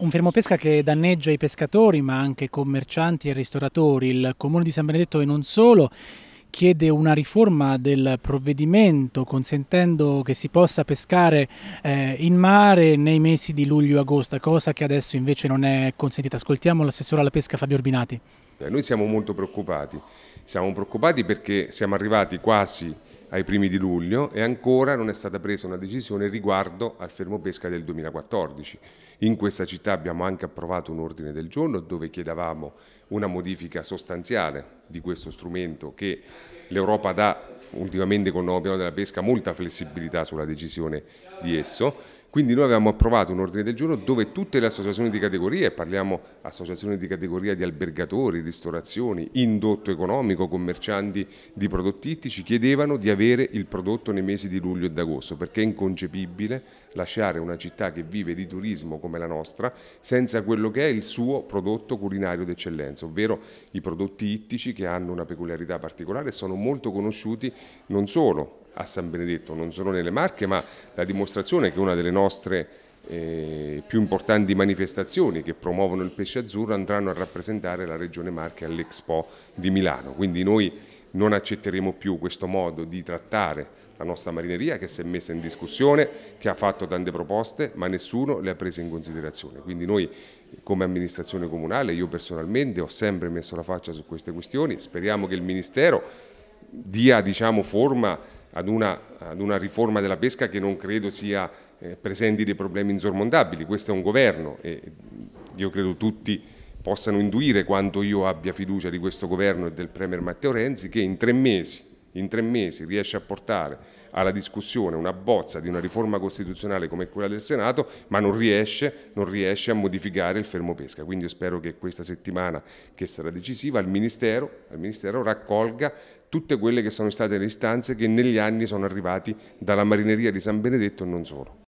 Un fermo pesca che danneggia i pescatori ma anche commercianti e ristoratori. Il comune di San Benedetto e non solo chiede una riforma del provvedimento consentendo che si possa pescare eh, in mare nei mesi di luglio-agosto, cosa che adesso invece non è consentita. Ascoltiamo l'assessore alla pesca Fabio Orbinati. Eh, noi siamo molto preoccupati, siamo preoccupati perché siamo arrivati quasi ai primi di luglio e ancora non è stata presa una decisione riguardo al fermo pesca del 2014. In questa città abbiamo anche approvato un ordine del giorno dove chiedevamo una modifica sostanziale di questo strumento che l'Europa dà ultimamente con il nuovo piano della pesca molta flessibilità sulla decisione di esso quindi noi avevamo approvato un ordine del giorno dove tutte le associazioni di categoria, parliamo associazioni di categoria di albergatori, ristorazioni, indotto economico, commercianti di prodotti ittici, chiedevano di avere il prodotto nei mesi di luglio ed agosto perché è inconcepibile lasciare una città che vive di turismo come la nostra senza quello che è il suo prodotto culinario d'eccellenza, ovvero i prodotti ittici che hanno una peculiarità particolare e sono molto conosciuti non solo a San Benedetto, non solo nelle Marche, ma la dimostrazione che una delle nostre eh, più importanti manifestazioni che promuovono il pesce azzurro andranno a rappresentare la Regione Marche all'Expo di Milano. Quindi noi non accetteremo più questo modo di trattare la nostra marineria che si è messa in discussione, che ha fatto tante proposte, ma nessuno le ha prese in considerazione. Quindi noi come amministrazione comunale, io personalmente ho sempre messo la faccia su queste questioni, speriamo che il Ministero dia diciamo, forma ad una, ad una riforma della pesca che non credo sia, eh, presenti dei problemi insormontabili. Questo è un governo e io credo tutti possano induire quanto io abbia fiducia di questo governo e del Premier Matteo Renzi che in tre mesi in tre mesi riesce a portare alla discussione una bozza di una riforma costituzionale come quella del Senato, ma non riesce, non riesce a modificare il fermo pesca. Quindi io spero che questa settimana, che sarà decisiva, il Ministero, il Ministero raccolga tutte quelle che sono state le istanze che negli anni sono arrivate dalla marineria di San Benedetto e non solo.